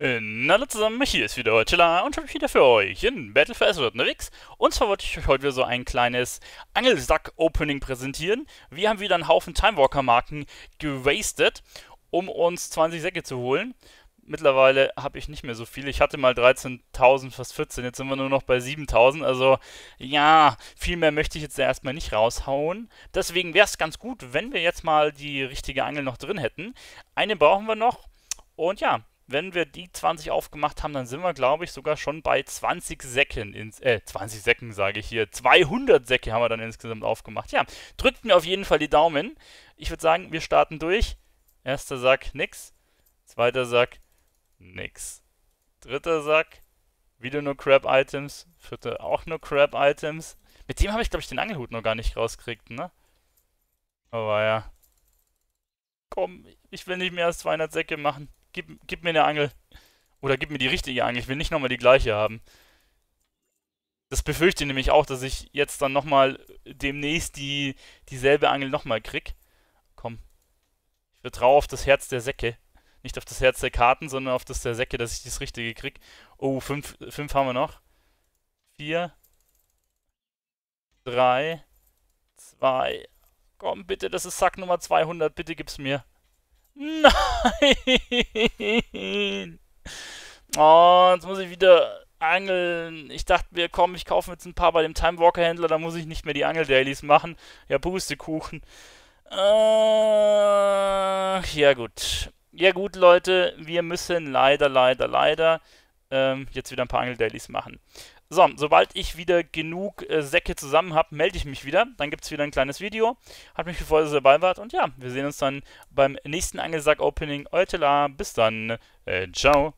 Ähm, hallo zusammen, hier ist wieder euer Chilla und schon wieder für euch in Battle for Azeroth unterwegs. Und zwar wollte ich euch heute wieder so ein kleines Angelsack-Opening präsentieren. Wir haben wieder einen Haufen Timewalker-Marken gewastet, um uns 20 Säcke zu holen. Mittlerweile habe ich nicht mehr so viel. Ich hatte mal 13.000, fast 14. Jetzt sind wir nur noch bei 7.000. Also ja, viel mehr möchte ich jetzt erstmal nicht raushauen. Deswegen wäre es ganz gut, wenn wir jetzt mal die richtige Angel noch drin hätten. Eine brauchen wir noch. Und ja, wenn wir die 20 aufgemacht haben, dann sind wir, glaube ich, sogar schon bei 20 Säcken. Ins, äh, 20 Säcken sage ich hier. 200 Säcke haben wir dann insgesamt aufgemacht. Ja, drückt mir auf jeden Fall die Daumen. Ich würde sagen, wir starten durch. Erster Sack, nix. Zweiter Sack, nix. Dritter Sack, wieder nur Crab-Items. Vierter auch nur Crab-Items. Mit dem habe ich, glaube ich, den Angelhut noch gar nicht rausgekriegt, ne? Aber ja. Komm, ich will nicht mehr als 200 Säcke machen. Gib, gib mir eine Angel. Oder gib mir die richtige Angel. Ich will nicht nochmal die gleiche haben. Das befürchte ich nämlich auch, dass ich jetzt dann nochmal demnächst die, dieselbe Angel nochmal krieg. Komm. Ich vertraue auf das Herz der Säcke. Nicht auf das Herz der Karten, sondern auf das der Säcke, dass ich das Richtige krieg. Oh, fünf, fünf haben wir noch. Vier. Drei. Zwei. Komm, bitte, das ist Sack Nummer 200. Bitte gib's mir. Nein! Nein! Oh, jetzt muss ich wieder angeln. Ich dachte mir, komm, ich kaufe jetzt ein paar bei dem Time Walker Händler, da muss ich nicht mehr die Angel-Dailies machen. Ja, Pustekuchen. Äh, ja, gut. Ja, gut, Leute, wir müssen leider, leider, leider ähm, jetzt wieder ein paar Angel-Dailies machen. So, sobald ich wieder genug äh, Säcke zusammen habe, melde ich mich wieder. Dann gibt es wieder ein kleines Video. Hat mich gefreut, dass ihr dabei wart. Und ja, wir sehen uns dann beim nächsten Angelsack-Opening. Euer Tela, bis dann. Äh, ciao.